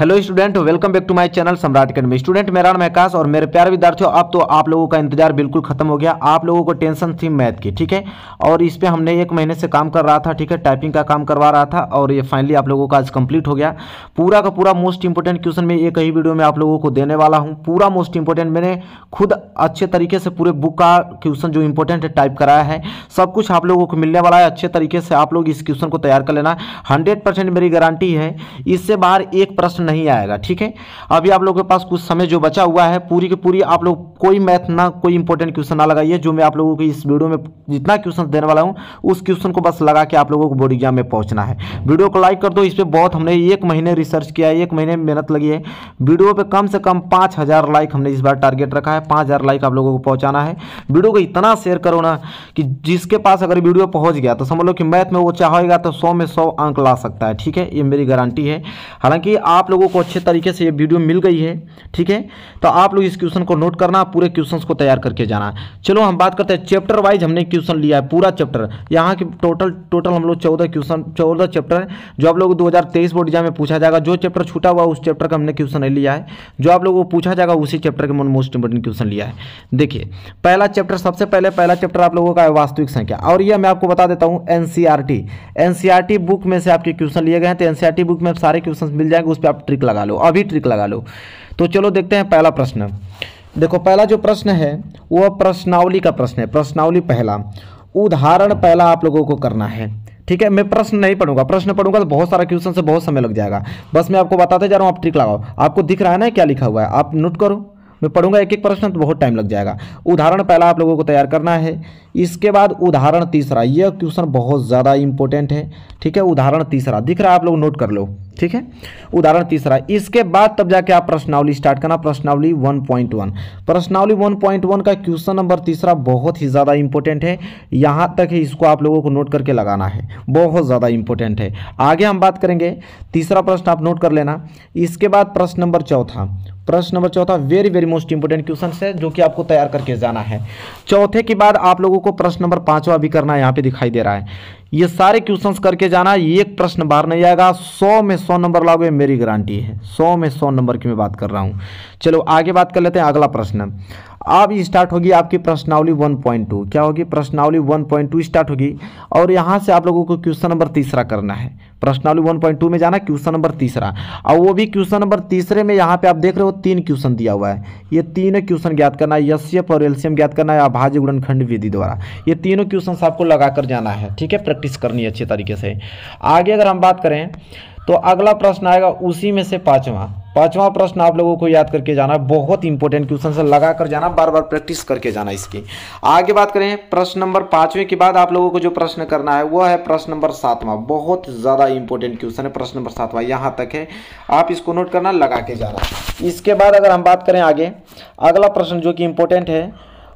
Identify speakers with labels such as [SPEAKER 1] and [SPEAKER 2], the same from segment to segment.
[SPEAKER 1] Hello student welcome back to my channel Samrat academy student मेरा नाम आकाश और मेरे प्यार विद्यार्थियों अब तो आप लोगों का इंतजार बिल्कुल खत्म हो गया आप लोगों को टेंशन थी मैथ की ठीक है और इस पर हमने एक महीने से काम कर रहा था ठीक है टाइपिंग का काम करवा रहा था और ये फाइनली आप लोगों का आज कंप्लीट हो गया पूरा का पूरा मोस्ट इंपॉर्टेंट क्वेश्चन मैं एक ही वीडियो में आप लोगों को देने वाला हूँ पूरा मोस्ट इंपॉर्टेंट मैंने खुद अच्छे तरीके से पूरे बुक का क्वेश्चन जो इंपॉर्टेंट है टाइप कराया है सब कुछ आप लोगों को मिलने वाला है अच्छे तरीके से आप लोग इस क्वेश्चन को तैयार कर लेना हंड्रेड मेरी गारंटी है इससे बाहर एक प्रश्न नहीं आएगा ठीक है अभी आप लोगों के पास कुछ समय जो बचा हुआ है पूरी की पूरी आप लोग कोई मैथ ना कोई इंपॉर्टेंट क्वेश्चन ना लगाइए जो मैं आप लोगों को इस वीडियो में जितना क्वेश्चन देने वाला हूँ उस क्वेश्चन को बस लगा के आप लोगों को बोर्ड एग्जाम में पहुँचना है वीडियो को लाइक कर दो इस पर बहुत हमने एक महीने रिसर्च किया है एक महीने मेहनत लगी है वीडियो पर कम से कम पाँच लाइक हमने इस बार टारगेट रखा है पाँच लाइक आप लोगों को पहुँचाना है वीडियो को इतना शेयर करो ना कि जिसके पास अगर वीडियो पहुँच गया तो समझ लो कि मैथ में वो चाहेगा तो सौ में सौ अंक ला सकता है ठीक है ये मेरी गारंटी है हालांकि आप लोग लोगों को अच्छे तरीके से ये वीडियो मिल गई है ठीक है तो आप लोग इस क्वेश्चन को नोट करना पूरे क्वेश्चन को तैयार करके जाना चलो हम बात करते हैं चैप्टर वाइज हमने क्वेश्चन लिया है पूरा चैप्टर यहाँ के टोटल टोटल हम लोग चौदह क्वेश्चन चौदह चैप्टर जो आप लोग दो बोर्ड एग्जाम में पूछा जाएगा जो चैप्टर छूटा हुआ उस चैप्टर का हमने क्वेश्चन नहीं लिया है जो आप लोगों को पूछा जाएगा उसी चैप्टर के मोस्ट इंपोर्टेंट क्वेश्चन लिया है देखिए पहला चैप्टर सबसे पहले पहला चैप्टर आप लोगों का है वास्तविक संख्या और यह मैं आपको बता देता हूँ एनसीआरटी एनसीआरटी बुक में से आपके क्वेश्चन लिए गए हैं तो एनसीआरटी बुक e में सारे क्वेश्चन मिल जाएंगे उस पर आप ट्रिक लगा लो अभी ट्रिक लगा लो तो चलो देखते हैं पहला प्रश्न देखो पहला जो प्रश्न है वह प्रश्नावली का प्रश्न है प्रश्नावली पहला उदाहरण पहला आप लोगों को करना है ठीक है मैं प्रश्न नहीं पढ़ूंगा प्रश्न पढ़ूंगा तो बहुत सारा क्वेश्चन से बहुत समय लग जाएगा बस मैं आपको बताते जा रहा हूँ आप ट्रिक लगाओ आपको दिख रहा है ना क्या लिखा हुआ है आप नोट करो मैं पढ़ूंगा एक एक प्रश्न तो बहुत टाइम लग जाएगा उदाहरण पहला आप लोगों को तैयार करना है इसके बाद उदाहरण तीसरा यह क्वेश्चन बहुत ज़्यादा इंपॉर्टेंट है ठीक है उदाहरण तीसरा दिख रहा है आप लोग नोट कर लो ठीक है उदाहरण तीसरा इसके बाद तब जाके आप प्रश्नावली स्टार्ट करना प्रश्नावली 1.1 प्रश्नावली 1.1 का क्वेश्चन नंबर तीसरा बहुत ही ज़्यादा इंपॉर्टेंट है यहाँ तक है इसको आप लोगों को नोट करके लगाना है बहुत ज़्यादा इंपॉर्टेंट है आगे हम बात करेंगे तीसरा प्रश्न आप नोट कर लेना इसके बाद प्रश्न नंबर चौथा प्रश्न नंबर चौथा very very most important question है जो कि आपको तैयार करके जाना है चौथे के बाद आप लोगों को प्रश्न नंबर पांचवा भी करना यहाँ पे दिखाई दे रहा है ये सारे क्वेश्चन करके जाना ये एक प्रश्न बाहर नहीं आएगा सौ में सौ नंबर लाओगे मेरी गारंटी है सौ में सौ नंबर की मैं बात कर रहा हूँ चलो आगे बात कर लेते हैं अगला प्रश्न अब स्टार्ट होगी आपकी प्रश्नावली 1.2 क्या होगी प्रश्नावली 1.2 स्टार्ट होगी और यहाँ से आप लोगों को क्वेश्चन नंबर तीसरा करना है प्रश्नावली 1.2 में जाना क्वेश्चन नंबर तीसरा और वो भी क्वेश्चन नंबर तीसरे में यहाँ पे आप देख रहे हो तीन क्वेश्चन दिया हुआ है ये तीनों क्वेश्चन ज्ञात करना है यशियप और एल्सियम ज्ञात करना है अभाज्य गुणनखंड विधि द्वारा ये तीनों क्वेश्चन आपको लगाकर जाना है ठीक है प्रैक्टिस करनी है अच्छे तरीके से आगे अगर हम बात करें तो अगला प्रश्न आएगा उसी में से पांचवा पांचवा प्रश्न आप लोगों को याद करके जाना बहुत इंपॉर्टेंट क्वेश्चन से लगा कर जाना बार बार प्रैक्टिस करके जाना इसकी आगे बात करें प्रश्न नंबर पांचवें के बाद आप लोगों को जो प्रश्न करना है वह है प्रश्न नंबर सातवां बहुत ज़्यादा इंपॉर्टेंट क्वेश्चन है प्रश्न नंबर सातवां यहाँ तक है आप इसको नोट करना लगा के जाना इसके बाद अगर हम बात करें आगे अगला प्रश्न जो कि इंपॉर्टेंट है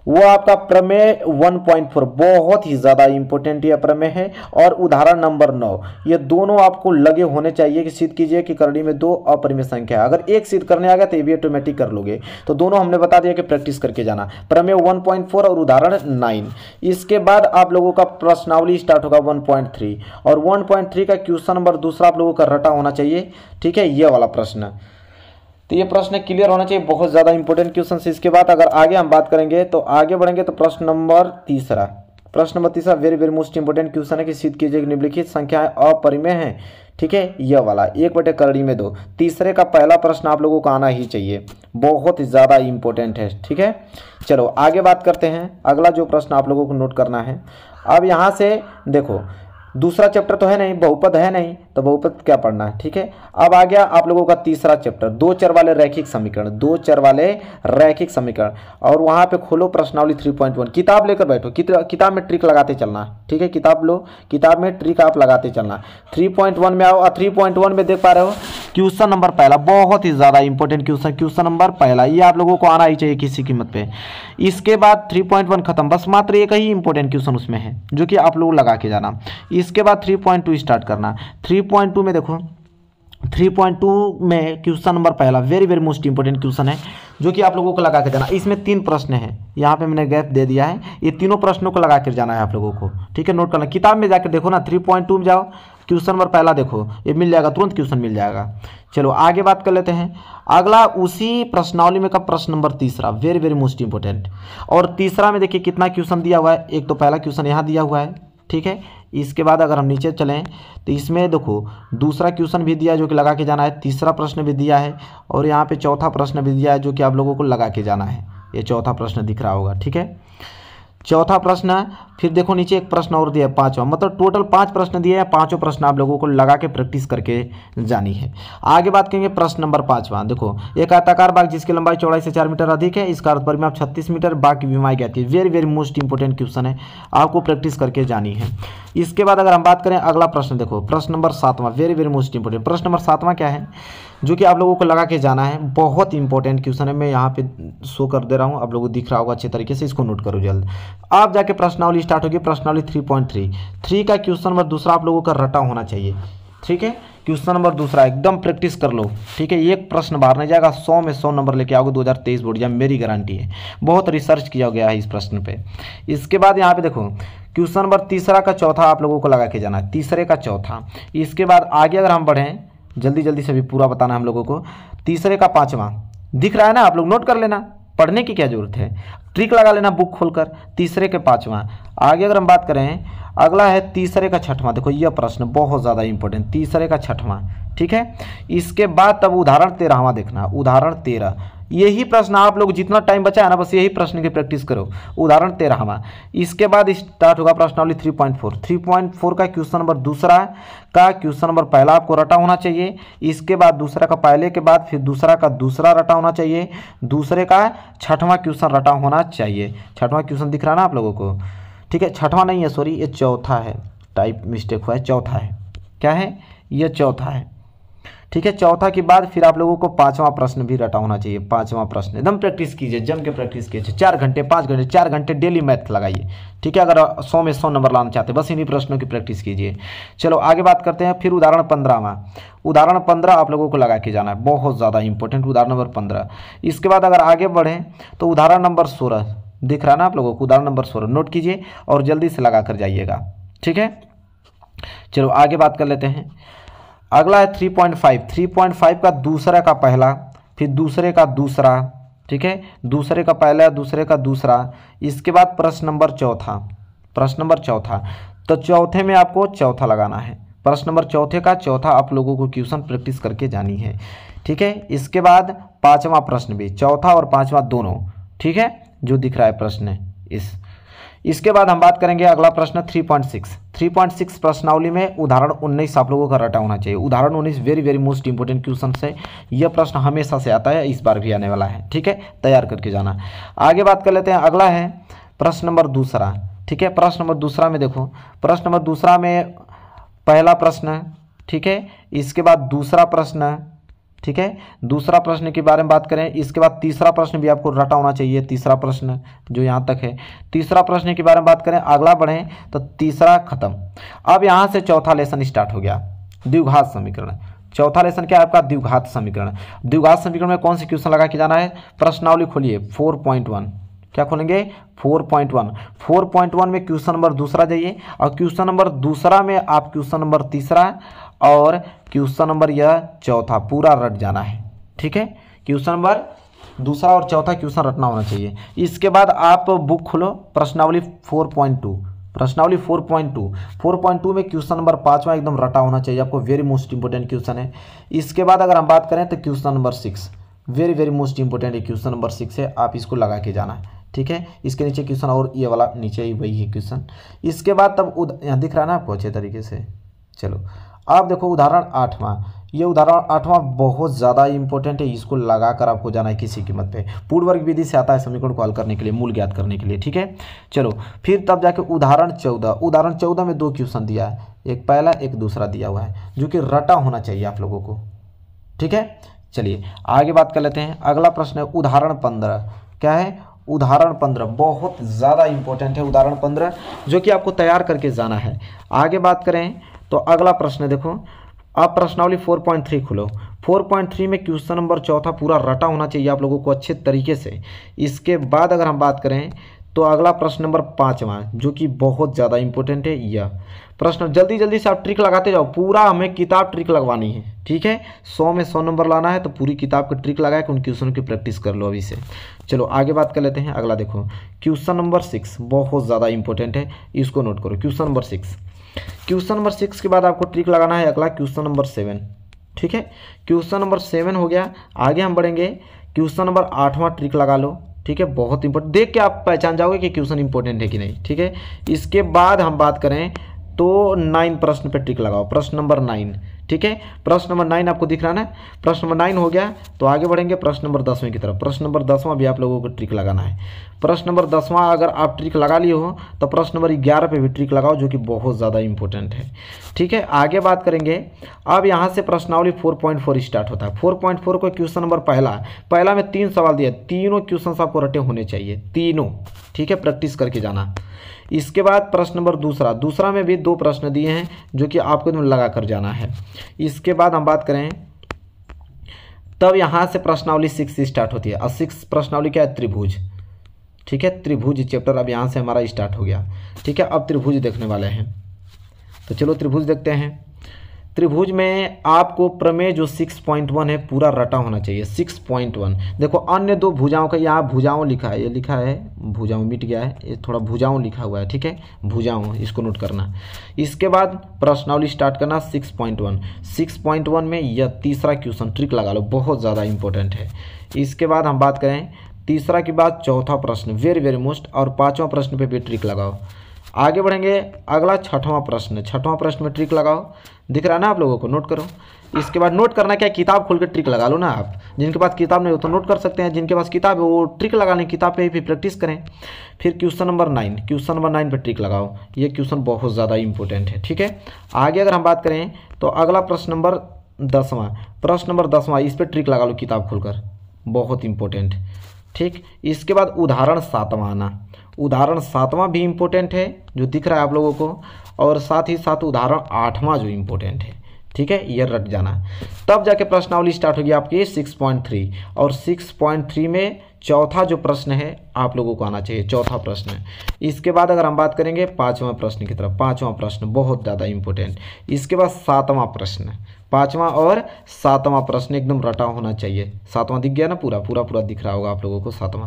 [SPEAKER 1] वो आपका प्रमेय 1.4 बहुत ही ज़्यादा इंपॉर्टेंट यह प्रमेय है और उदाहरण नंबर नौ ये दोनों आपको लगे होने चाहिए कि सिद्ध कीजिए कि करणी में दो अपरिमेय संख्या है अगर एक सिद्ध करने आ गया तो ये भी ऑटोमेटिक कर लोगे तो दोनों हमने बता दिया कि प्रैक्टिस करके जाना प्रमेय 1.4 और उदाहरण नाइन इसके बाद आप लोगों का प्रश्नावली स्टार्ट होगा वन और वन का क्वेश्चन नंबर दूसरा आप लोगों का रटा होना चाहिए ठीक है यह वाला प्रश्न तो ये प्रश्न क्लियर होना चाहिए बहुत ज़्यादा इंपॉर्टेंट क्वेश्चन है इसके बाद अगर आगे हम बात करेंगे तो आगे बढ़ेंगे तो प्रश्न नंबर तीसरा प्रश्न नंबर तीसरा very very most important question है कि सिद्ध कीजिए निम्नलिखित संख्याएं अपरिमेय है ठीक है यह वाला एक बटे करड़ी में दो तीसरे का पहला प्रश्न आप लोगों को आना ही चाहिए बहुत ज़्यादा इंपॉर्टेंट है ठीक है चलो आगे बात करते हैं अगला जो प्रश्न आप लोगों को नोट करना है अब यहाँ से देखो दूसरा चैप्टर तो है नहीं बहुपद है नहीं तो बहुपद क्या पढ़ना है ठीक है अब आ गया आप लोगों का तीसरा चैप्टर दो चर वाले रैखिक समीकरण दो चर वाले रैखिक समीकरण और वहाँ पे खोलो प्रश्नावली थ्री पॉइंट वन किताब लेकर बैठो किताब में ट्रिक लगाते चलना ठीक है किताब लो किताब में ट्रिक आप लगाते चलना थ्री पॉइंट वन में आओ और थ्री पॉइंट वन में देख पा रहे हो क्वेश्चन नंबर पहला बहुत ही ज़्यादा इंपॉर्टेंट क्वेश्चन क्वेश्चन नंबर पहला ये आप लोगों को आना ही चाहिए किसी कीमत पर इसके बाद थ्री पॉइंट वन खत्म बस मात्र एक ही इंपॉर्टेंट क्वेश्चन उसमें है जो कि आप लोग लगा के जाना इसके बाद थ्री पॉइंट टू स्टार्ट करना थ्री 3.2 में देखो 3.2 में क्वेश्चन नंबर पहला very very most important question है जो कि आप लोगों को लगा के जाना इसमें तीन प्रश्न हैं यहाँ पे मैंने गैप दे दिया है ये तीनों प्रश्नों को लगा कर जाना है आप लोगों को ठीक है नोट करना किताब में जाकर देखो ना 3.2 में जाओ क्वेश्चन नंबर पहला देखो ये मिल जाएगा तुरंत क्वेश्चन मिल जाएगा चलो आगे बात कर लेते हैं अगला उसी प्रश्नावली में का प्रश्न नंबर तीसरा वेरी वेरी मोस्ट इंपॉर्टेंट और तीसरा में देखिए कितना क्वेश्चन दिया हुआ है एक तो पहला क्वेश्चन यहाँ दिया हुआ है ठीक है इसके बाद अगर हम नीचे चलें तो इसमें देखो दूसरा क्वेश्चन भी दिया जो कि लगा के जाना है तीसरा प्रश्न भी दिया है और यहाँ पे चौथा प्रश्न भी दिया है जो कि आप लोगों को लगा के जाना है ये चौथा प्रश्न दिख रहा होगा ठीक है चौथा प्रश्न है फिर देखो नीचे एक प्रश्न और दिया है पांचवा मतलब टोटल पांच प्रश्न दिए हैं पांचों प्रश्न आप लोगों को लगा के प्रैक्टिस करके जानी है आगे बात करेंगे प्रश्न नंबर पांचवा देखो एक आताकार बाग जिसकी लंबाई चौड़ाई से चार मीटर अधिक है इसका अर्थ परिमाप छत्तीस मीटर बाग की बीमारी क्या है very very most important question है आपको प्रैक्टिस करके जानी है इसके बाद अगर हम बात करें अगला प्रश्न देखो प्रश्न नंबर सातवां वेरी वेरी मोस्ट इंपॉर्टेंट प्रश्न नंबर सातवां क्या है जो कि आप लोगों को लगा के जाना है बहुत इंपॉर्टेंट क्वेश्चन है मैं यहाँ पे शो कर दे रहा हूँ आप लोगों को दिख रहा होगा अच्छे तरीके से इसको नोट करो जल्द आप जाके प्रश्नावली स्टार्ट होगी प्रश्नावली थ्री पॉइंट थ्री थ्री का क्वेश्चन नंबर दूसरा आप लोगों का रटा होना चाहिए ठीक है क्वेश्चन नंबर दूसरा एकदम प्रैक्टिस कर लो ठीक है एक प्रश्न बाहर नहीं जाएगा सौ में सौ नंबर लेके आओगे 2023 बोर्ड या मेरी गारंटी है बहुत रिसर्च किया गया है इस प्रश्न पे इसके बाद यहाँ पे देखो क्वेश्चन नंबर तीसरा का चौथा आप लोगों को लगा के जाना है तीसरे का चौथा इसके बाद आगे अगर हम बढ़ें जल्दी जल्दी से भी पूरा बताना हम लोगों को तीसरे का पाँचवा दिख रहा है ना आप लोग नोट कर लेना पढ़ने की क्या जरूरत है ट्रिक लगा लेना बुक खोलकर तीसरे के पाँचवा आगे अगर हम बात करें अगला है तीसरे का छठवां देखो यह प्रश्न बहुत ज़्यादा इंपॉर्टेंट तीसरे का छठवां ठीक है इसके बाद तब उदाहरण तेरहवा देखना उदाहरण तेरह यही प्रश्न आप लोग जितना टाइम बचा है ना बस यही प्रश्न की प्रैक्टिस करो उदाहरण तेरहवा इसके बाद स्टार्ट होगा प्रश्नावली three point four three point four का क्वेश्चन नंबर दूसरा का क्वेश्चन नंबर पहला आपको रटा होना चाहिए इसके बाद दूसरा का पहले के बाद फिर दूसरा का दूसरा रटा होना चाहिए दूसरे का छठवां क्वेश्चन रटा होना चाहिए छठवां क्वेश्चन दिख रहा ना आप लोगों को ठीक है छठवां नहीं है सॉरी ये चौथा है टाइप मिस्टेक हुआ है चौथा है क्या है यह चौथा है ठीक है चौथा के बाद फिर आप लोगों को पांचवा प्रश्न भी रटा होना चाहिए पांचवा प्रश्न एकदम प्रैक्टिस कीजिए जम के प्रैक्टिस कीजिए चार घंटे पाँच घंटे चार घंटे डेली मैथ लगाइए ठीक है अगर सौ में सौ नंबर लाना चाहते हैं बस इन्हीं प्रश्नों की प्रैक्टिस कीजिए चलो आगे बात करते हैं फिर उदाहरण पंद्रहवा उदाहरण पंद्रह आप लोगों को लगा के जाना है बहुत ज़्यादा इंपॉर्टेंट उदाहरण नंबर पंद्रह इसके बाद अगर आगे बढ़ें तो उदाहरण नंबर सोलह दिख रहा ना आप लोगों को उदाहरण नंबर सोलह नोट कीजिए और जल्दी से लगा कर जाइएगा ठीक है चलो आगे बात कर लेते हैं अगला है three point five three point five का दूसरा का पहला फिर दूसरे का दूसरा ठीक है दूसरे का पहला दूसरे का दूसरा इसके बाद प्रश्न नंबर चौथा प्रश्न नंबर चौथा तो चौथे में आपको चौथा लगाना है प्रश्न नंबर चौथे का चौथा आप लोगों को क्वेश्चन प्रैक्टिस करके जानी है ठीक है इसके बाद पाँचवा प्रश्न भी चौथा और पाँचवा दोनों ठीक है जो दिख रहा है प्रश्न इस इसके बाद हम बात करेंगे अगला प्रश्न 3.6 3.6 प्रश्नावली में उदाहरण 19 आप लोगों का रटा होना चाहिए उदाहरण 19 very very most important question है यह प्रश्न हमेशा से आता है इस बार भी आने वाला है ठीक है तैयार करके जाना आगे बात कर लेते हैं अगला है प्रश्न नंबर दूसरा ठीक है प्रश्न नंबर दूसरा में देखो प्रश्न नंबर दूसरा में पहला प्रश्न ठीक है इसके बाद दूसरा प्रश्न ठीक है दूसरा प्रश्न के बारे में बात करें इसके बाद तीसरा प्रश्न भी आपको रटा होना चाहिए तीसरा प्रश्न जो यहाँ तक है तीसरा प्रश्न के बारे में बात करें अगला बढ़ें तो तीसरा खत्म अब यहाँ से चौथा लेसन स्टार्ट हो गया द्विघात समीकरण चौथा लेसन क्या है आपका द्विघात समीकरण द्विघात समीकरण में कौन से क्वेश्चन लगा के जाना है प्रश्नावली खोलिए फोर पॉइंट वन क्या खोलेंगे 4.1 4.1 में क्वेश्चन नंबर दूसरा जाइए और क्वेश्चन नंबर दूसरा में आप क्वेश्चन नंबर तीसरा और क्वेश्चन नंबर यह चौथा पूरा रट जाना है ठीक है क्वेश्चन नंबर दूसरा और चौथा क्वेश्चन रटना होना चाहिए इसके बाद आप बुक खोलो प्रश्नावली फोर पॉइंट टू प्रश्नावली four point two four point two में क्वेश्चन नंबर पाँचवा एकदम रटा होना चाहिए आपको वेरी मोस्ट इंपॉर्टेंट क्वेश्चन है इसके बाद अगर हम बात करें तो question number six very very most important question number six है आप इसको लगा के जाना है ठीक है इसके नीचे क्वेश्चन और ये वाला नीचे ही वही है क्वेश्चन इसके बाद तब उद यहाँ दिख रहा है ना आपको अच्छे तरीके से चलो अब देखो उदाहरण आठवां ये उदाहरण आठवां बहुत ज़्यादा इंपॉर्टेंट है इसको लगा कर आपको जाना है किसी कीमत पे पूर्व वर्ग विधि से आता है समीकरण को हल करने के लिए मूल ज्ञात करने के लिए ठीक है चलो फिर तब जाके उदाहरण चौदह उदाहरण चौदह में दो क्वेश्चन दिया है एक पहला एक दूसरा दिया हुआ है जो कि रटा होना चाहिए आप लोगों को ठीक है चलिए आगे बात कर लेते हैं अगला प्रश्न है उदाहरण पंद्रह क्या है उदाहरण पंद्रह बहुत ज़्यादा इंपॉर्टेंट है उदाहरण पंद्रह जो कि आपको तैयार करके जाना है आगे बात करें तो अगला प्रश्न देखो अब प्रश्नावली 4.3 पॉइंट 4.3 में क्वेश्चन नंबर चौथा पूरा रटा होना चाहिए आप लोगों को अच्छे तरीके से इसके बाद अगर हम बात करें तो अगला प्रश्न नंबर पाँचवा जो कि बहुत ज़्यादा इंपॉर्टेंट है यह प्रश्न जल्दी जल्दी से आप ट्रिक लगाते जाओ पूरा हमें किताब ट्रिक लगवानी है ठीक है सौ में सौ नंबर लाना है तो पूरी किताब का ट्रिक लगाए उन क्वेश्चन की प्रैक्टिस कर लो अभी से चलो आगे बात कर लेते हैं अगला देखो क्वेश्चन नंबर सिक्स बहुत ज़्यादा इंपॉर्टेंट है इसको नोट करो question number six question number six के बाद आपको ट्रिक लगाना है अगला क्वेश्चन नंबर सेवन ठीक है क्वेश्चन नंबर सेवन हो गया आगे हम बढ़ेंगे क्वेश्चन नंबर आठवां ट्रिक लगा लो ठीक है बहुत इंपॉर्टेंट देख के आप पहचान जाओगे कि क्वेश्चन इंपॉर्टेंट है कि नहीं ठीक है इसके बाद हम बात करें तो नाइन प्रश्न पर ट्रिक लगाओ प्रश्न नंबर नाइन ठीक है प्रश्न नंबर नाइन आपको दिख रहा है ना प्रश्न नंबर नाइन हो गया तो आगे बढ़ेंगे प्रश्न नंबर दसवें की तरफ प्रश्न नंबर दसवां भी आप लोगों को ट्रिक लगाना है प्रश्न नंबर दसवां अगर आप ट्रिक लगा लिए हो तो प्रश्न नंबर ग्यारह पे भी ट्रिक लगाओ जो कि बहुत ज़्यादा इंपॉर्टेंट है ठीक है आगे बात करेंगे अब यहाँ से प्रश्नावली फोर पॉइंट फोर स्टार्ट होता है फोर पॉइंट फोर को क्वेश्चन नंबर पहला पहला में तीन सवाल दिया तीनों क्वेश्चन आपको रटे होने चाहिए तीनों ठीक है प्रैक्टिस करके जाना इसके बाद प्रश्न नंबर दूसरा दूसरा में भी दो प्रश्न दिए हैं जो कि आपको लगा कर जाना है इसके बाद हम बात करें तब यहाँ से प्रश्नावली सिक्स स्टार्ट होती है और सिक्स प्रश्नावली क्या है त्रिभुज ठीक है त्रिभुज चैप्टर अब यहाँ से हमारा स्टार्ट हो गया ठीक है अब त्रिभुज देखने वाले हैं तो चलो त्रिभुज देखते हैं त्रिभुज में आपको प्रमेय जो 6.1 है पूरा रटा होना चाहिए 6.1 देखो अन्य दो भुजाओं का यहाँ भुजाओं लिखा है ये लिखा है भुजाओं मिट गया है ये थोड़ा भुजाओं लिखा हुआ है ठीक है भुजाओं इसको नोट करना इसके बाद प्रश्नावली स्टार्ट करना 6.1 6.1 में यह तीसरा क्वेश्चन ट्रिक लगा लो बहुत ज़्यादा इंपॉर्टेंट है इसके बाद हम बात करें तीसरा के बाद चौथा प्रश्न वेरी वेरी मोस्ट और पाँचवा प्रश्न पर भी ट्रिक लगाओ आगे बढ़ेंगे अगला छठवां प्रश्न छठवां प्रश्न में ट्रिक लगाओ दिख रहा ना आप लोगों को नोट करो इसके बाद नोट करना क्या किताब खोल के ट्रिक लगा लो ना आप जिनके पास किताब नहीं हो तो नोट कर सकते हैं जिनके पास किताब है वो ट्रिक लगा लें किताब पे भी फिर प्रैक्टिस करें फिर question number nine question number nine पर ट्रिक लगाओ ये क्वेश्चन बहुत ज़्यादा इंपॉर्टेंट है ठीक है आगे अगर हम बात करें तो अगला प्रश्न नंबर दसवां प्रश्न नंबर दसवां इस पर ट्रिक लगा लो किताब खुलकर बहुत इंपॉर्टेंट ठीक इसके बाद उदाहरण सातवां आना उदाहरण सातवां भी इम्पोर्टेंट है जो दिख रहा है आप लोगों को और साथ ही साथ उदाहरण आठवां जो इम्पोर्टेंट है ठीक है ये रट जाना तब जाके प्रश्नावली स्टार्ट होगी आपकी सिक्स पॉइंट थ्री और सिक्स पॉइंट थ्री में चौथा जो प्रश्न है आप लोगों को आना चाहिए चौथा प्रश्न इसके बाद अगर हम बात करेंगे पाँचवा प्रश्न की तरफ पाँचवा प्रश्न बहुत ज़्यादा इम्पोर्टेंट इसके बाद सातवां प्रश्न पाँचवा और सातवां प्रश्न एकदम रटा होना चाहिए सातवां दिख गया ना पूरा पूरा पूरा दिख रहा होगा आप लोगों को सातवां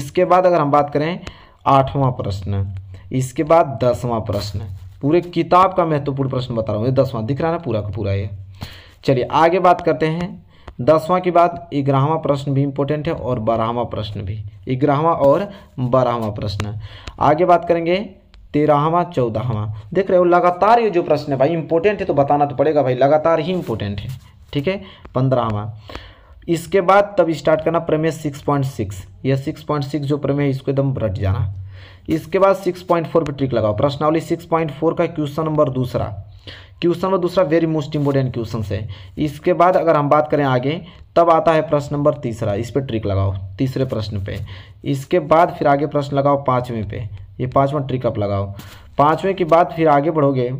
[SPEAKER 1] इसके बाद अगर हम बात करें आठवां प्रश्न इसके बाद दसवां प्रश्न पूरे किताब का महत्वपूर्ण प्रश्न बता रहा हूँ ये दसवां दिख रहा है ना पूरा का पूरा ये चलिए आगे बात करते हैं दसवां की बात ग्यारहवा प्रश्न भी इम्पोर्टेंट है और बारहवा प्रश्न भी ग्यारहवा और बारहवा प्रश्न आगे बात करेंगे तेरहवा चौदहवा देख रहे हो लगातार ये जो प्रश्न है भाई इंपोर्टेंट है तो बताना तो पड़ेगा भाई लगातार ही इम्पोर्टेंट है ठीक है पंद्रहवा इसके बाद तब स्टार्ट करना प्रमेय सिक्स पॉइंट सिक्स यह सिक्स पॉइंट सिक्स जो प्रमेय है इसको एकदम रट जाना इसके बाद सिक्स पॉइंट फोर पर ट्रिक लगाओ प्रश्नावली सिक्स पॉइंट फोर का क्वेश्चन नंबर दूसरा क्वेश्चन नंबर दूसरा वेरी मोस्ट इंपोर्टेंट क्वेश्चन है इसके बाद अगर हम बात करें आगे तब आता है प्रश्न नंबर तीसरा इस पर ट्रिक लगाओ तीसरे प्रश्न पे इसके बाद फिर आगे प्रश्न लगाओ पाँचवें पे ये पाँचवा ट्रिक अप लगाओ पाँचवें के बाद फिर आगे बढ़ोगे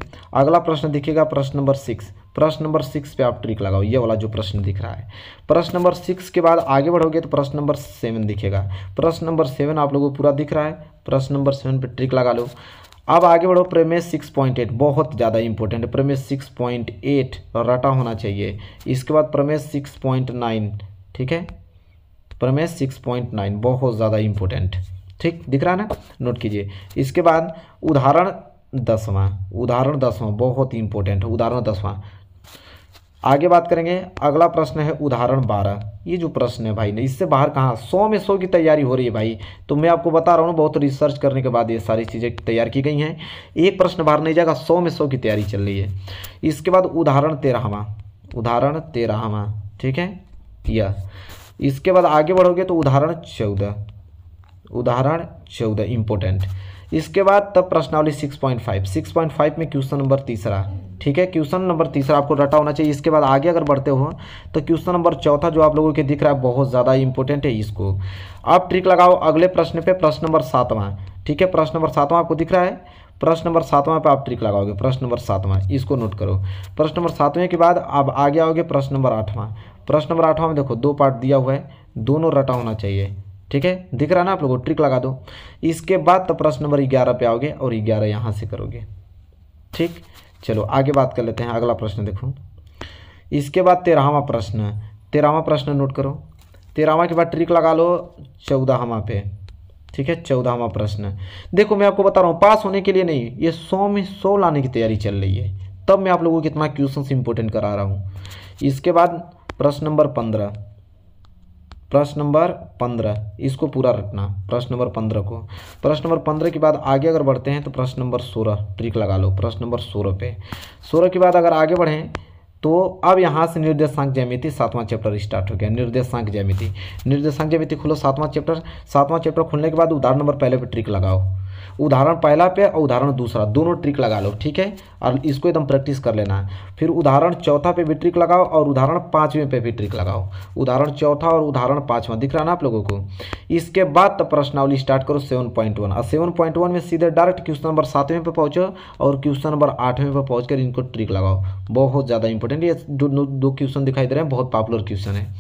[SPEAKER 1] अगला प्रश्न दिखेगा प्रश्न नंबर सिक्स प्रश्न नंबर सिक्स पे आप ट्रिक लगाओ ये वाला जो प्रश्न दिख रहा है प्रश्न नंबर सिक्स के बाद आगे बढ़ोगे तो प्रश्न नंबर सेवन दिखेगा प्रश्न नंबर सेवन आप लोगों को पूरा दिख रहा है प्रश्न नंबर सेवन पे ट्रिक लगा लो अब आगे बढ़ो प्रेमेश सिक्स पॉइंट एट बहुत ज़्यादा इंपॉर्टेंट है प्रमेस सिक्स पॉइंट एट रटा होना चाहिए इसके बाद प्रमेश सिक्स पॉइंट नाइन ठीक है प्रमेश सिक्स पॉइंट नाइन बहुत ज़्यादा इंपॉर्टेंट ठीक दिख रहा है ना नोट कीजिए इसके बाद उदाहरण दसवां उदाहरण दसवां बहुत इंपॉर्टेंट है उदाहरण दसवां आगे बात करेंगे अगला प्रश्न है उदाहरण बारह ये जो प्रश्न है भाई ने इससे बाहर कहाँ सौ में सौ की तैयारी हो रही है भाई तो मैं आपको बता रहा हूँ बहुत रिसर्च करने के बाद ये सारी चीज़ें तैयार की गई हैं एक प्रश्न बाहर नहीं जाएगा सौ में सौ की तैयारी चल रही है इसके बाद उदाहरण तेरहवा उदाहरण तेरहवा ठीक है यह इसके बाद आगे बढ़ोगे तो उदाहरण चौदह उदाहरण चौदह इम्पोर्टेंट इसके बाद तब प्रश्नावली six point five six point five में क्वेश्चन नंबर तीसरा ठीक है क्वेश्चन नंबर तीसरा आपको रटा होना चाहिए इसके बाद आगे अगर बढ़ते हो तो क्वेश्चन नंबर चौथा जो आप लोगों के दिख रहा है बहुत ज़्यादा इंपॉर्टेंट है इसको आप ट्रिक लगाओ अगले प्रश्न पे प्रश्न नंबर सातवां ठीक है प्रश्न नंबर सातवां आपको दिख रहा है प्रश्न नंबर सातवां पे आप ट्रिक लगाओगे प्रश्न नंबर सातवां इसको नोट करो प्रश्न नंबर सातवें के बाद आप आगे आओगे प्रश्न नंबर आठवां प्रश्न नंबर आठवां में देखो दो पार्ट दिया हुआ है दोनों रटा होना चाहिए ठीक है दिख रहा है ना आप लोगों को ट्रिक लगा दो इसके बाद तो प्रश्न नंबर ग्यारह पे आओगे और ग्यारह यहाँ से करोगे ठीक चलो आगे बात कर लेते हैं अगला प्रश्न देखो इसके बाद तेरहवा प्रश्न तेरहवा प्रश्न नोट करो तेरहवा के बाद ट्रिक लगा लो चौदहवा पे ठीक है चौदहवा प्रश्न देखो मैं आपको बता रहा हूँ पास होने के लिए नहीं ये सौ में सौ लाने की तैयारी चल रही है तब मैं आप लोगों को कितना क्वेश्चन इंपोर्टेंट करा रहा हूँ इसके बाद प्रश्न नंबर पंद्रह प्रश्न नंबर पंद्रह इसको पूरा रखना प्रश्न नंबर पंद्रह को प्रश्न नंबर पंद्रह के बाद आगे अगर बढ़ते हैं तो प्रश्न नंबर सोलह ट्रिक लगा लो प्रश्न नंबर सोलह पे सोलह के बाद अगर आगे बढ़ें तो अब यहाँ से निर्देशांक ज्यामिति सातवां चैप्टर स्टार्ट हो गया निर्देशांक ज्यामिति निर्देशांक ज्यामिति खुलो सातवां चैप्टर सातवां चैप्टर खुलने के बाद उदाहरण नंबर पहले पर ट्रिक लगाओ उदाहरण पहला पे और उदाहरण दूसरा दोनों ट्रिक लगा लो ठीक है और इसको एकदम प्रैक्टिस कर लेना है फिर उदाहरण चौथा पे भी ट्रिक लगाओ और उदाहरण पाँचवें पे भी ट्रिक लगाओ उदाहरण चौथा और उदाहरण पाँचवा दिख रहा ना आप लोगों को इसके बाद तो प्रश्नावली स्टार्ट करो सेवन पॉइंट वन और सेवन पॉइंट वन में सीधे डायरेक्ट क्वेश्चन नंबर सातवें पर पहुँचो और क्वेश्चन नंबर आठवें पर पहुँच इनको ट्रिक लगाओ बहुत ज़्यादा इंपॉर्टेंट ये जो दो क्वेश्चन दिखाई दे रहे हैं बहुत पॉपुलर क्वेश्चन है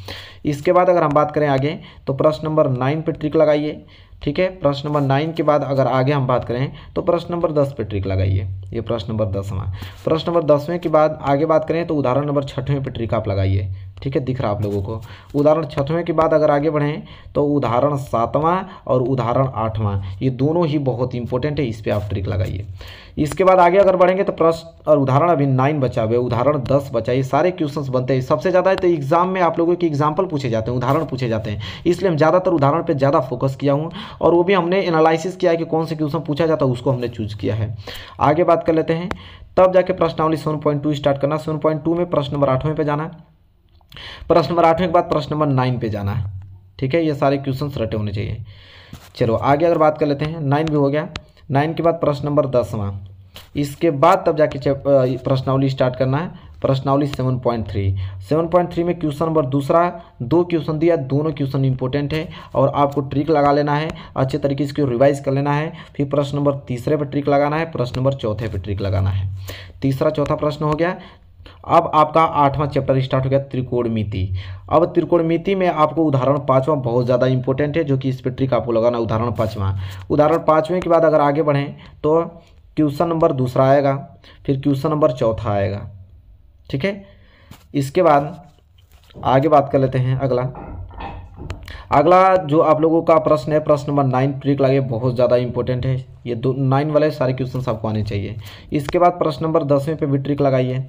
[SPEAKER 1] इसके बाद अगर हम बात करें आगे तो प्रश्न नंबर नाइन पर ट्रिक लगाइए ठीक है प्रश्न नंबर नाइन के बाद अगर आगे हम बात करें तो प्रश्न नंबर दस पे ट्रिक लगाइए ये प्रश्न नंबर दसवा प्रश्न नंबर दसवें के बाद आगे बात करें तो उदाहरण नंबर छठवें पे ट्रिक आप लगाइए ठीक है दिख रहा आप लोगों को उदाहरण छठवें के बाद अगर आगे बढ़ें तो उदाहरण सातवां और उदाहरण आठवां ये दोनों ही बहुत इंपॉर्टेंट है इस पर आप ट्रिक लगाइए इसके बाद आगे अगर बढ़ेंगे तो प्रश्न और उदाहरण अभी नाइन बचा हुआ उदाहरण दस बचा ये सारे क्वेश्चंस बनते हैं सबसे ज़्यादा है तो एग्जाम में आप लोगों के एग्जाम्पल पूछे जाते हैं उदाहरण पूछे जाते हैं इसलिए हम ज़्यादातर उदाहरण पर ज़्यादा फोकस किया हूँ और वो भी हमने एनालिसिस किया है कि कौन से क्वेश्चन पूछा जाता है उसको हमने चूज किया है आगे बात कर लेते हैं तब जाके प्रश्नावली सेवन पॉइंट टू स्टार्ट करना सेवन पॉइंट टू में प्रश्न नंबर आठवें पे जाना प्रश्न नंबर आठवें के बाद प्रश्न नंबर नाइन पे जाना है ठीक है ये सारे क्वेश्चन रटे होने चाहिए चलो आगे अगर बात कर लेते हैं नाइन भी हो गया नाइन के बाद प्रश्न नंबर दसवा इसके बाद तब जाके प्रश्नावली स्टार्ट करना है प्रश्नावली seven point three seven point three में क्वेश्चन नंबर दूसरा दो क्वेश्चन दिया दोनों क्वेश्चन इंपॉर्टेंट है और आपको ट्रिक लगा लेना है अच्छे तरीके से इसको रिवाइज कर लेना है फिर प्रश्न नंबर तीसरे पर ट्रिक लगाना है प्रश्न नंबर चौथे पर ट्रिक लगाना है तीसरा चौथा प्रश्न हो गया अब आपका आठवां चैप्टर स्टार्ट हो गया त्रिकोणमिति अब त्रिकोणमिति में आपको उदाहरण पाँचवा बहुत ज़्यादा इंपॉर्टेंट है जो कि इस पर ट्रिक आपको लगाना उदाहरण पाँचवा उदाहरण पाँचवें के बाद अगर आगे बढ़ें तो क्वेश्चन नंबर दूसरा आएगा फिर क्वेश्चन नंबर चौथा आएगा ठीक है इसके बाद आगे बात कर लेते हैं अगला अगला जो आप लोगों का प्रश्न है प्रश्न नंबर नाइन ट्रिक लगे बहुत ज़्यादा इंपॉर्टेंट है ये दो नाइन वाले सारे क्वेश्चन आपको आने चाहिए इसके बाद प्रश्न नंबर दसवें पे भी ट्रिक लगाइए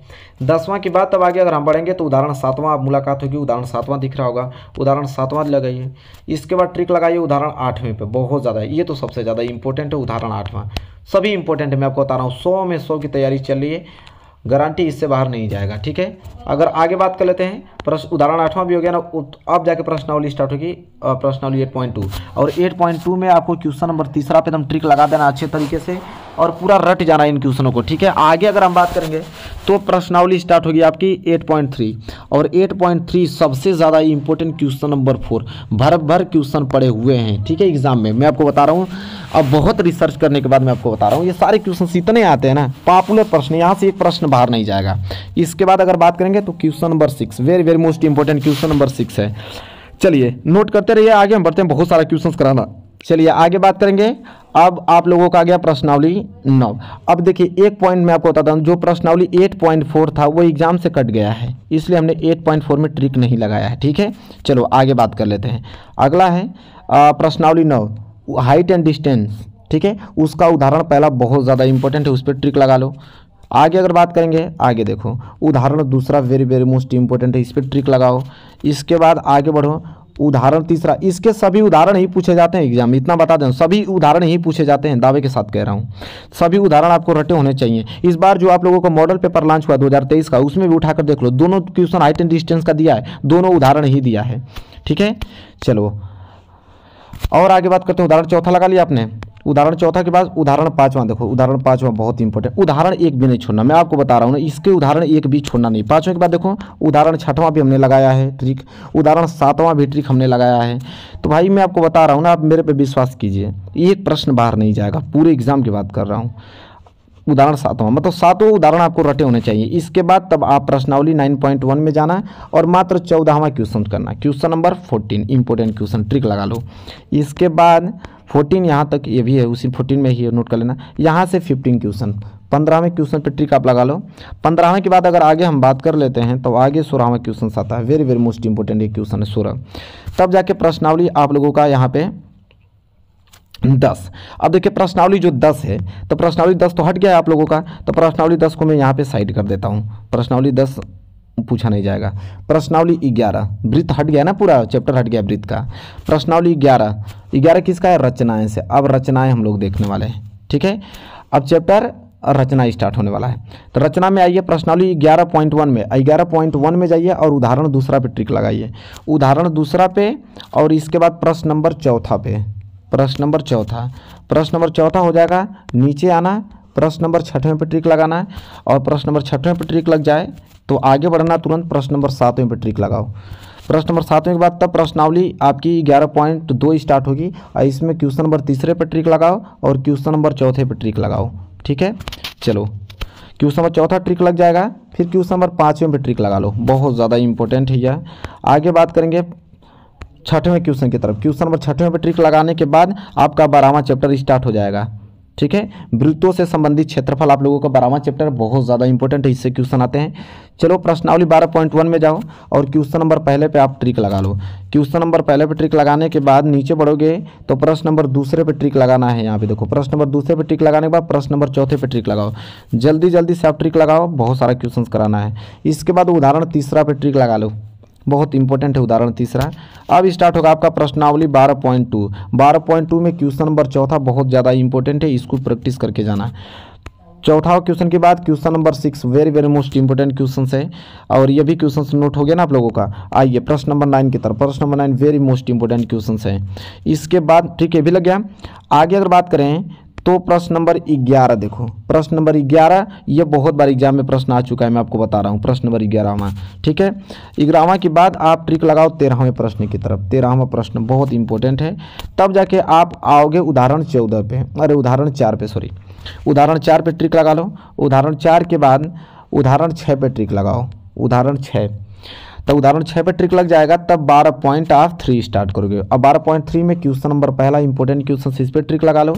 [SPEAKER 1] दसवां के बाद तब आगे अगर हम बढ़ेंगे तो उदाहरण सातवां मुलाकात होगी उदाहरण सातवां दिख रहा होगा उदाहरण सातवां लगाइए इसके बाद ट्रिक लगाइए उदाहरण आठवें पे बहुत ज़्यादा ये तो सबसे ज़्यादा इंपॉर्टेंट है उदाहरण आठवां सभी इंपॉर्टेंट है मैं आपको बता रहा हूँ सौ में सौ की तैयारी चल रही है गारंटी इससे बाहर नहीं जाएगा ठीक है अगर आगे बात कर लेते हैं प्रश्न उदाहरण आठवां भी हो गया ना अब जाके प्रश्नावली स्टार्ट होगी प्रश्नावली एट पॉइंट टू और एट पॉइंट टू में आपको क्वेश्चन नंबर तीसरा पे एकदम ट्रिक लगा देना अच्छे तरीके से और पूरा रट जाना इन क्वेश्चनों को ठीक है आगे अगर हम बात करेंगे तो प्रश्नावली स्टार्ट होगी आपकी 8.3 और 8.3 सबसे ज़्यादा इंपॉर्टेंट क्वेश्चन नंबर फोर भर भर क्वेश्चन पड़े हुए हैं ठीक है एग्जाम में मैं आपको बता रहा हूँ अब बहुत रिसर्च करने के बाद मैं आपको बता रहा हूँ ये सारे क्वेश्चन इतने आते हैं ना पॉपुलर प्रश्न यहाँ से एक प्रश्न बाहर नहीं जाएगा इसके बाद अगर बात करेंगे तो question number six very very most important question number six है चलिए नोट करते रहिए आगे हम बढ़ते हैं बहुत सारा क्वेश्चन कराना चलिए आगे बात करेंगे अब आप लोगों का आ गया प्रश्नावली नौ अब देखिए एक पॉइंट मैं आपको बताता हूँ जो प्रश्नावली 8.4 था वो एग्जाम से कट गया है इसलिए हमने 8.4 में ट्रिक नहीं लगाया है ठीक है चलो आगे बात कर लेते हैं अगला है प्रश्नावली नौ हाइट एंड डिस्टेंस ठीक है उसका उदाहरण पहला बहुत ज़्यादा इंपॉर्टेंट है उस पर ट्रिक लगा लो आगे अगर बात करेंगे आगे देखो उदाहरण दूसरा वेरी वेरी मोस्ट इंपॉर्टेंट है इस पर ट्रिक लगाओ इसके बाद आगे बढ़ो उदाहरण तीसरा इसके सभी उदाहरण ही पूछे जाते हैं एग्जाम इतना बता दें सभी उदाहरण ही पूछे जाते हैं दावे के साथ कह रहा हूँ सभी उदाहरण आपको रटे होने चाहिए इस बार जो आप लोगों का मॉडल पेपर लॉन्च हुआ 2023 का उसमें भी उठाकर देख लो दोनों क्वेश्चन हाइट एंड डिस्टेंस का दिया है दोनों उदाहरण ही दिया है ठीक है चलो और आगे बात करते हैं उदाहरण चौथा लगा लिया आपने उदाहरण चौथा के बाद उदाहरण पांचवा देखो उदाहरण पांचवा बहुत इंपॉर्टेंट उदाहरण एक भी नहीं छोड़ना मैं आपको बता रहा हूँ ना इसके उदाहरण एक भी छोड़ना नहीं पांचवें के बाद देखो उदाहरण छठवां भी हमने लगाया है ट्रिक उदाहरण सातवां भी ट्रिक हमने लगाया है तो भाई मैं आपको बता रहा हूँ ना आप मेरे पर विश्वास कीजिए एक प्रश्न बाहर नहीं जाएगा पूरे एग्जाम की बात कर रहा हूँ उदाहरण सातवां मतलब सातों उदाहरण आपको रटे होने चाहिए इसके बाद तब आप प्रश्नावली 9.1 में जाना है और मात्र चौदहवा क्वेश्चन करना question number 14 important question trick लगा लो इसके बाद 14 यहाँ तक ये भी है उसी 14 में ही नोट कर लेना यहाँ से 15 क्वेश्चन पंद्रहवें क्वेश्चन पर ट्रिक आप लगा लो पंद्रहवें के बाद अगर आगे हम बात कर लेते हैं तो आगे सोलहवें क्वेश्चन आता है वेरी वेरी मोस्ट इंपोर्टेंट ये क्वेश्चन है सोलह तब जाके प्रश्नावली आप लोगों का यहाँ पे दस अब देखिए प्रश्नावली जो दस है तो प्रश्नावली दस तो हट गया है आप लोगों का तो प्रश्नावली दस को मैं यहाँ पे साइड कर देता हूँ प्रश्नावली दस पूछा नहीं जाएगा प्रश्नावली ग्यारह वृत्त हट गया ना पूरा चैप्टर हट गया वृत्त का प्रश्नावली ग्यारह ग्यारह किसका है रचनाएं से अब रचनाएं हम लोग देखने वाले हैं ठीक है अब चैप्टर रचना स्टार्ट होने वाला है तो रचना में आइए प्रश्नावली ग्यारह पॉइंट वन में ग्यारह पॉइंट वन में जाइए और उदाहरण दूसरा पे ट्रिक लगाइए उदाहरण दूसरा पे और इसके बाद प्रश्न नंबर चौथा पे प्रश्न नंबर चौथा प्रश्न नंबर चौथा हो जाएगा नीचे आना प्रश्न नंबर छठवें पर ट्रिक लगाना है और प्रश्न नंबर छठवें पर ट्रिक लग जाए तो आगे बढ़ना तुरंत प्रश्न नंबर सातवें पर ट्रिक लगाओ प्रश्न नंबर सातवें के बाद तब प्रश्नावली आपकी ग्यारह पॉइंट दो स्टार्ट होगी और इसमें क्वेश्चन नंबर तीसरे पर ट्रिक लगाओ और क्वेश्चन नंबर चौथे पर ट्रिक लगाओ ठीक है चलो क्वेश्चन नंबर चौथा ट्रिक लग जाएगा फिर क्वेश्चन नंबर पाँचवें पर ट्रिक लगा लो बहुत ज़्यादा इंपॉर्टेंट है यह आगे बात करेंगे छठवें क्वेश्चन की तरफ क्वेश्चन नंबर छठवें पर ट्रिक लगाने के बाद आपका बारहवां चैप्टर स्टार्ट हो जाएगा ठीक है वृत्तों से संबंधित क्षेत्रफल आप लोगों का बारहवां चैप्टर बहुत ज़्यादा इंपॉर्टेंट है इससे क्वेश्चन आते हैं चलो प्रश्नावली बारह पॉइंट वन में जाओ और क्वेश्चन नंबर पहले पे आप ट्रिक लगा लो क्वेश्चन नंबर पहले पे ट्रिक लगाने के बाद नीचे बढ़ोगे तो प्रश्न नंबर दूसरे पे ट्रिक लगाना है यहाँ पे देखो प्रश्न नंबर दूसरे पे ट्रिक लगाने के बाद प्रश्न नंबर चौथे पे ट्रिक लगाओ जल्दी जल्दी से आप ट्रिक लगाओ बहुत सारा क्वेश्चन कराना है इसके बाद उदाहरण तीसरा पे ट्रिक लगा लो बहुत इंपॉर्टेंट है उदाहरण तीसरा अब स्टार्ट होगा आपका प्रश्नावली बारह पॉइंट टू बारह पॉइंट टू में क्वेश्चन नंबर चौथा बहुत ज़्यादा इंपॉर्टेंट है इसको प्रैक्टिस करके जाना चौथा क्वेश्चन के बाद question number six very very most important question है और ये भी क्वेश्चन नोट हो गया ना आप लोगों का आइए प्रश्न नंबर नाइन की तरफ प्रश्न number nine very most important question है इसके बाद ठीक है भी लग गया आगे अगर बात करें तो प्रश्न नंबर ग्यारह देखो प्रश्न नंबर ग्यारह ये बहुत बार एग्जाम में प्रश्न आ चुका है मैं आपको बता रहा हूँ प्रश्न नंबर ग्यारहवा ठीक है ग्यारहवा के बाद आप ट्रिक लगाओ तेरहवें प्रश्न की तरफ तेरहवा प्रश्न बहुत इंपॉर्टेंट है तब जाके आप आओगे उदाहरण चौदह पे अरे उदाहरण चार पे सॉरी उदाहरण चार पे ट्रिक लगा लो उदाहरण चार के बाद उदाहरण छः पे ट्रिक लगाओ उदाहरण छः तो उदाहरण छः पे ट्रिक लग जाएगा तब बारह पॉइंट आप थ्री स्टार्ट करोगे अब बारह पॉइंट थ्री में क्वेश्चन नंबर पहला इंपॉर्टेंट क्वेश्चन इस पे ट्रिक लगा लो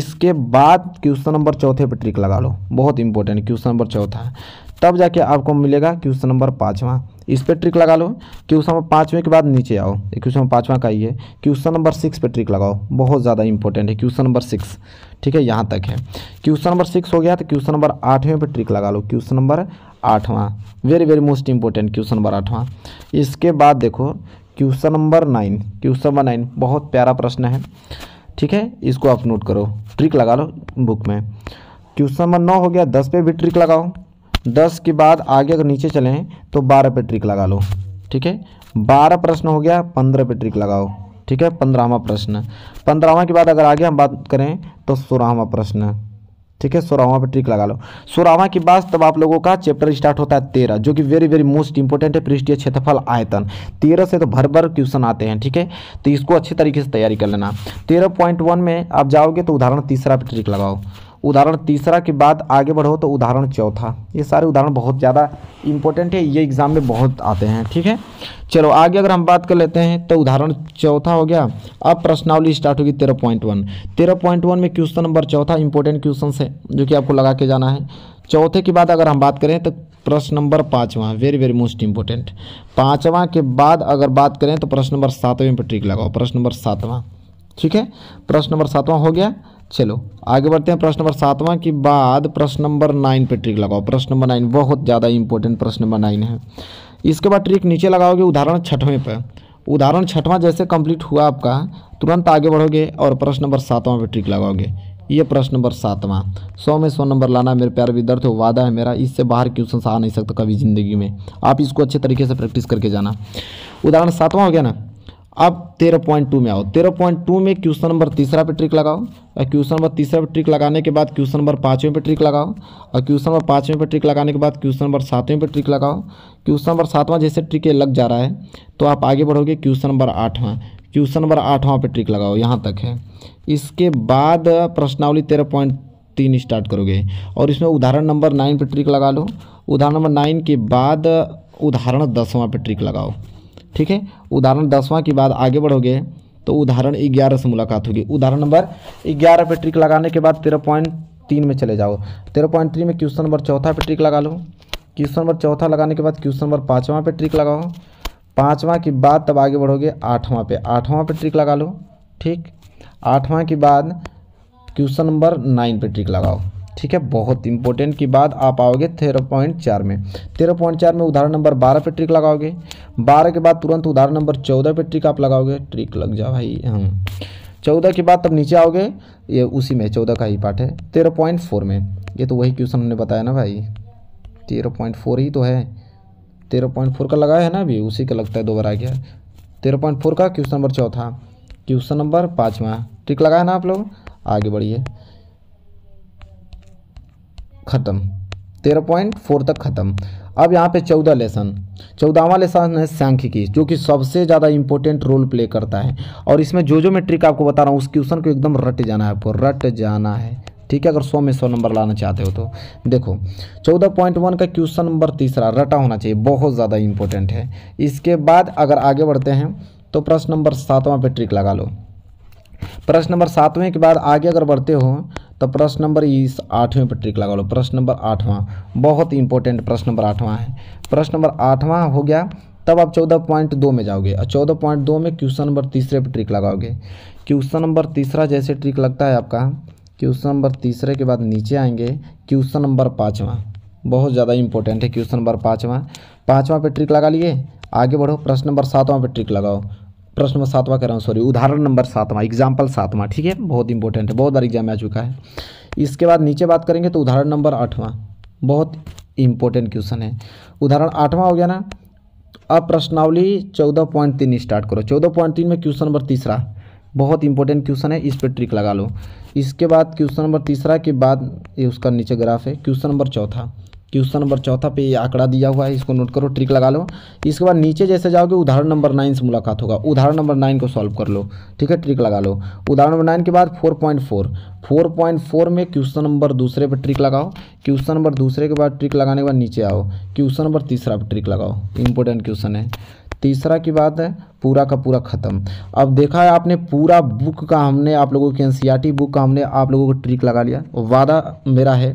[SPEAKER 1] इसके बाद क्वेश्चन नंबर चौथे पे ट्रिक लगा लो बहुत इंपॉर्टेंट क्वेश्चन नंबर चौथा तब जाके आपको मिलेगा क्वेश्चन नंबर पाँचवा इस पर ट्रिक लगा लो क्वेश्चन नंबर पाँचवें के बाद नीचे आओ क्वेश्चन नंबर पाँचवा का ही है क्वेश्चन नंबर सिक्स पर ट्रिक लगाओ बहुत ज़्यादा इंपॉर्टेंट है क्वेश्चन नंबर सिक्स ठीक है यहाँ तक है क्वेश्चन नंबर सिक्स हो गया तो क्वेश्चन नंबर आठवें पर ट्रिक लगा लो क्वेश्चन नंबर आठवां very very most important question number आठवां इसके बाद देखो question number nine question number nine बहुत प्यारा प्रश्न है ठीक है इसको आप नोट करो ट्रिक लगा लो बुक में क्वेश्चन नंबर नौ हो गया दस पे भी ट्रिक लगाओ दस के बाद आगे अगर नीचे चलें तो बारह पे ट्रिक लगा लो ठीक है बारह प्रश्न हो गया पंद्रह पे ट्रिक लगाओ ठीक है पंद्रहवा प्रश्न पंद्रहवा के बाद अगर आगे हम बात करें तो सोलहवा प्रश्न ठीक है सोरावा पर ट्रिक लगा लो सोरावा के बाद तब आप लोगों का चैप्टर स्टार्ट होता है तेरह जो कि वेरी वेरी मोस्ट इंपॉर्टेंट है पृष्ठीय क्षेत्रफल आयतन तेरह से तो भर भर क्वेश्चन आते हैं ठीक है तो इसको अच्छे तरीके से तैयारी कर लेना तेरह पॉइंट वन में आप जाओगे तो उदाहरण तीसरा पर ट्रिक लगाओ उदाहरण तीसरा के बाद आगे बढ़ो तो उदाहरण चौथा ये सारे उदाहरण बहुत ज़्यादा इंपॉर्टेंट है ये एग्ज़ाम में बहुत आते हैं ठीक है चलो आगे अगर हम बात कर लेते हैं तो उदाहरण चौथा हो गया अब प्रश्नावली स्टार्ट होगी तेरह पॉइंट वन तेरह पॉइंट वन में क्वेश्चन नंबर चौथा इंपॉर्टेंट क्वेश्चन है जो कि आपको लगा के जाना है चौथे के बाद अगर हम बात करें तो प्रश्न नंबर पाँचवा वेरी वेरी मोस्ट इंपॉर्टेंट पाँचवा के बाद अगर बात करें तो प्रश्न नंबर सातवें पर ट्रिक लगाओ प्रश्न नंबर सातवां ठीक है प्रश्न नंबर सातवां हो गया चलो आगे बढ़ते हैं प्रश्न नंबर सातवां के बाद प्रश्न नंबर नाइन पे ट्रिक लगाओ प्रश्न नंबर नाइन बहुत ज़्यादा इंपॉर्टेंट प्रश्न नंबर नाइन है इसके बाद ट्रिक नीचे लगाओगे उदाहरण छठवें पर उदाहरण छठवां जैसे कंप्लीट हुआ आपका तुरंत आगे बढ़ोगे और प्रश्न नंबर सातवां पे ट्रिक लगाओगे ये प्रश्न नंबर सातवां सौ में सौ नंबर लाना मेरे प्यार हो वादा है मेरा इससे बाहर क्वेश्चन आ नहीं सकता कभी ज़िंदगी में आप इसको अच्छे तरीके से प्रैक्टिस करके जाना उदाहरण सातवां हो गया ना अब तेरह पॉइंट टू में आओ तेरह पॉइंट टू में क्वेश्चन नंबर तीसरा पे ट्रिक लगाओ और क्वेश्चन नंबर तीसरा पे ट्रिक लगाने के बाद क्वेश्चन नंबर पाँचवें पे ट्रिक लगाओ और क्वेश्चन नंबर पाँचवें पे ट्रिक लगाने के बाद क्वेश्चन नंबर सातवें पे ट्रिक लगाओ क्वेश्चन नंबर सातवां जैसे ट्रिक लग जा रहा है तो आप आगे बढ़ोगे क्वेश्चन नंबर आठवां क्वेश्चन नंबर आठवां पे ट्रिक लगाओ यहाँ तक है इसके बाद प्रश्नावली तेरह पॉइंट तीन स्टार्ट करोगे और इसमें उदाहरण नंबर नाइन पर ट्रिक लगा लो उदाहरण नंबर नाइन के बाद उदाहरण दसवां पर ट्रिक लगाओ ठीक है उदाहरण दसवां के बाद आगे बढ़ोगे तो उदाहरण ग्यारह से मुलाकात होगी उदाहरण नंबर ग्यारह पे ट्रिक लगाने के बाद तेरह पॉइंट तीन में चले जाओ तेरह पॉइंट थ्री में क्वेश्चन नंबर चौथा पे ट्रिक लगा लो क्वेश्चन नंबर चौथा लगाने के बाद क्वेश्चन नंबर पाँचवा पे ट्रिक लगाओ पाँचवा के बाद तब आगे बढ़ोगे आठवां पे आठवां पे ट्रिक लगा लो ठीक आठवां के बाद क्वेश्चन नंबर नाइन पे ट्रिक लगाओ ठीक है बहुत इंपॉर्टेंट की बात आप आओगे तेरह पॉइंट चार में तेरह पॉइंट चार में उदाहरण नंबर बारह पे ट्रिक लगाओगे बारह के बाद तुरंत उदाहरण नंबर चौदह पे ट्रिक आप लगाओगे ट्रिक लग जा भाई हम हाँ। चौदह के बाद तब नीचे आओगे ये उसी में चौदह का ही पार्ट है तेरह पॉइंट फोर में ये तो वही क्वेश्चन हमने बताया ना भाई तेरह पॉइंट फोर ही तो है तेरह पॉइंट फोर का लगाया है ना अभी उसी का लगता है दोबारा आ गया तेरह पॉइंट फोर का क्वेश्चन नंबर चौथा क्वेश्चन नंबर पाँचवा ट्रिक लगाया ना आप लोग आगे बढ़िए ख़त्म तेरह पॉइंट फोर तक ख़त्म अब यहाँ पे चौदह लेसन चौदहवा लेसन है सांख्यिकी जो कि सबसे ज़्यादा इंपॉर्टेंट रोल प्ले करता है और इसमें जो जो मैं ट्रिक आपको बता रहा हूँ उस क्वेश्चन को एकदम रट जाना है आपको रट जाना है ठीक है अगर सौ में सौ नंबर लाना चाहते हो तो देखो चौदह पॉइंट वन का क्वेश्चन नंबर तीसरा रटा होना चाहिए बहुत ज़्यादा इंपॉर्टेंट है इसके बाद अगर आगे बढ़ते हैं तो प्रश्न नंबर सातवां पे ट्रिक लगा लो प्रश्न नंबर सातवें के बाद आगे अगर बढ़ते हो तो प्रश्न नंबर इस आठवें पर ट्रिक लगा लो प्रश्न नंबर आठवां बहुत इंपॉर्टेंट प्रश्न नंबर आठवां है प्रश्न नंबर आठवां हो गया तब आप चौदह पॉइंट दो में जाओगे और चौदह पॉइंट दो में क्वेश्चन नंबर तीसरे पर ट्रिक लगाओगे क्वेश्चन नंबर तीसरा जैसे ट्रिक लगता है आपका क्वेश्चन नंबर तीसरे के बाद नीचे आएंगे क्वेश्चन नंबर पाँचवा बहुत ज़्यादा इंपॉर्टेंट है क्वेश्चन नंबर पाँचवा पाँचवा पे ट्रिक लगा लिए आगे बढ़ो प्रश्न नंबर सातवां पे ट्रिक लगाओ प्रश्न सातवां कह रहा हूँ सॉरी उदाहरण नंबर सातवां एग्जाम्पल सातवां ठीक है बहुत इंपॉर्टेंट है बहुत बार एग्जाम आ चुका है इसके बाद नीचे बात करेंगे तो उदाहरण नंबर आठवां बहुत इंपॉर्टेंट क्वेश्चन है उदाहरण आठवां हो गया ना अब प्रश्नावली चौदह पॉइंट तीन स्टार्ट करो चौदह पॉइंट तीन में क्वेश्चन नंबर तीसरा बहुत इंपॉर्टेंट क्वेश्चन है इस पर ट्रिक लगा लो इसके बाद क्वेश्चन नंबर तीसरा के बाद ये उसका नीचे ग्राफ है क्वेश्चन नंबर चौथा क्वेश्चन नंबर चौथा पे आंकड़ा दिया हुआ है इसको नोट करो ट्रिक लगा लो इसके बाद नीचे जैसे जाओगे उदाहरण नंबर नाइन से मुलाकात होगा उदाहरण नंबर नाइन को सॉल्व कर लो ठीक है ट्रिक लगा लो उदाहरण नंबर नाइन के बाद four point four four point four में क्वेश्चन नंबर दूसरे पर ट्रिक लगाओ क्वेश्चन नंबर दूसरे के बाद ट्रिक लगाने के बाद नीचे आओ क्वेश्चन नंबर तीसरा पर ट्रिक लगाओ इंपॉर्टेंट क्वेश्चन है तीसरा की बात है पूरा का पूरा ख़त्म अब देखा है आपने पूरा बुक का हमने आप लोगों की एन बुक e का हमने आप लोगों को ट्रिक लगा लिया वादा मेरा है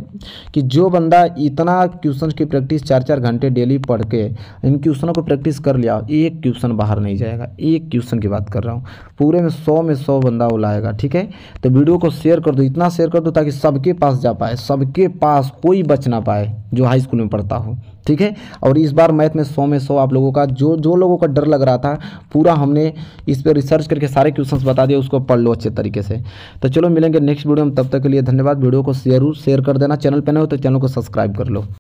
[SPEAKER 1] कि जो बंदा इतना क्वेश्चन की प्रैक्टिस चार चार घंटे डेली पढ़ के इन क्वेश्चनों को प्रैक्टिस कर लिया एक क्वेश्चन बाहर नहीं जाएगा एक क्वेश्चन की बात कर रहा हूँ पूरे में सौ में सौ बंदा वो लाएगा ठीक है तो वीडियो को शेयर कर दो इतना शेयर कर दो ताकि सबके पास जा पाए सबके पास कोई बच ना पाए जो हाई स्कूल में पढ़ता हो ठीक है और इस बार मैथ में सौ में सौ आप लोगों का जो जो लोगों का डर लग रहा था पूरा हमने इस पर रिसर्च करके सारे क्वेश्चंस बता दिए उसको पढ़ लो अच्छे तरीके से तो चलो मिलेंगे नेक्स्ट वीडियो में तब तक के लिए धन्यवाद वीडियो को जरूर शेयर कर देना चैनल पर न हो तो चैनल को सब्सक्राइब कर लो